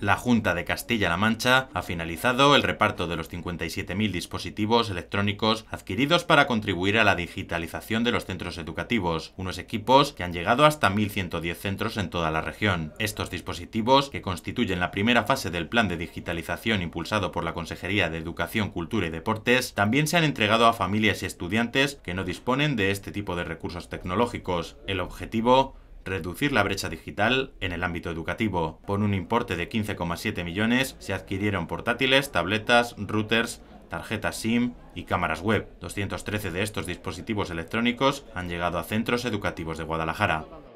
La Junta de Castilla-La Mancha ha finalizado el reparto de los 57.000 dispositivos electrónicos adquiridos para contribuir a la digitalización de los centros educativos, unos equipos que han llegado hasta 1.110 centros en toda la región. Estos dispositivos, que constituyen la primera fase del plan de digitalización impulsado por la Consejería de Educación, Cultura y Deportes, también se han entregado a familias y estudiantes que no disponen de este tipo de recursos tecnológicos. El objetivo reducir la brecha digital en el ámbito educativo. Por un importe de 15,7 millones se adquirieron portátiles, tabletas, routers, tarjetas SIM y cámaras web. 213 de estos dispositivos electrónicos han llegado a centros educativos de Guadalajara.